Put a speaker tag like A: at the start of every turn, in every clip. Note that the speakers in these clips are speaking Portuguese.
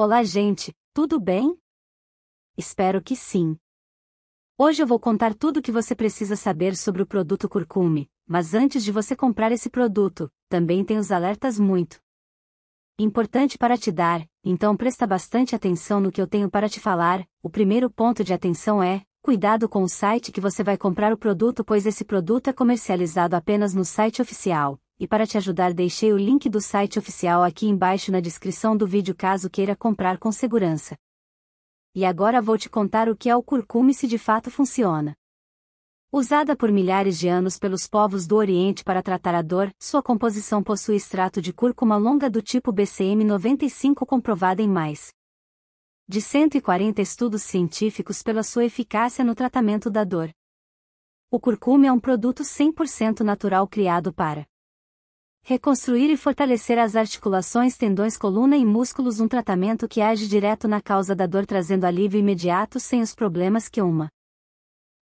A: Olá, gente, tudo bem? Espero que sim. Hoje eu vou contar tudo o que você precisa saber sobre o produto curcume, mas antes de você comprar esse produto, também tem os alertas muito importante para te dar, então presta bastante atenção no que eu tenho para te falar. O primeiro ponto de atenção é: cuidado com o site que você vai comprar o produto, pois esse produto é comercializado apenas no site oficial, e para te ajudar deixei o link do site oficial aqui embaixo na descrição do vídeo caso queira comprar com segurança. E agora vou te contar o que é o curcuma e se de fato funciona. Usada por milhares de anos pelos povos do Oriente para tratar a dor, sua composição possui extrato de cúrcuma longa do tipo BCM95 comprovada em mais de 140 estudos científicos pela sua eficácia no tratamento da dor. O curcuma é um produto 100% natural criado para Reconstruir e fortalecer as articulações, tendões, coluna e músculos. Um tratamento que age direto na causa da dor, trazendo alívio imediato sem os problemas que uma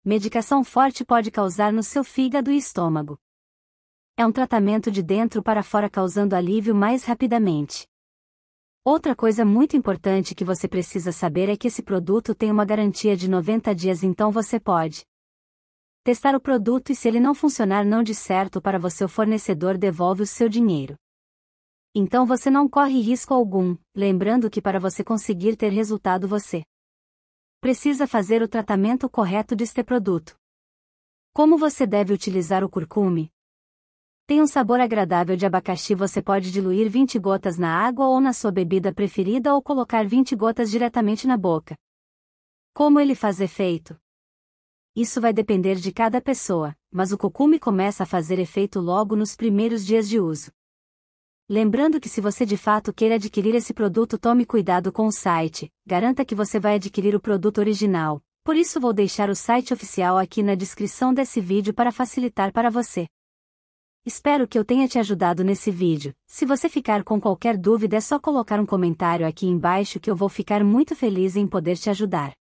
A: medicação forte pode causar no seu fígado e estômago. É um tratamento de dentro para fora, causando alívio mais rapidamente. Outra coisa muito importante que você precisa saber é que esse produto tem uma garantia de 90 dias, então você pode testar o produto e se ele não funcionar não de certo para você o fornecedor devolve o seu dinheiro. Então você não corre risco algum, lembrando que para você conseguir ter resultado você precisa fazer o tratamento correto deste produto. Como você deve utilizar o curcume? Tem um sabor agradável de abacaxi, você pode diluir 20 gotas na água ou na sua bebida preferida ou colocar 20 gotas diretamente na boca. Como ele faz efeito? Isso vai depender de cada pessoa, mas o cocume começa a fazer efeito logo nos primeiros dias de uso. Lembrando que se você de fato queira adquirir esse produto, tome cuidado com o site, garanta que você vai adquirir o produto original. Por isso vou deixar o site oficial aqui na descrição desse vídeo para facilitar para você. Espero que eu tenha te ajudado nesse vídeo. Se você ficar com qualquer dúvida é só colocar um comentário aqui embaixo que eu vou ficar muito feliz em poder te ajudar.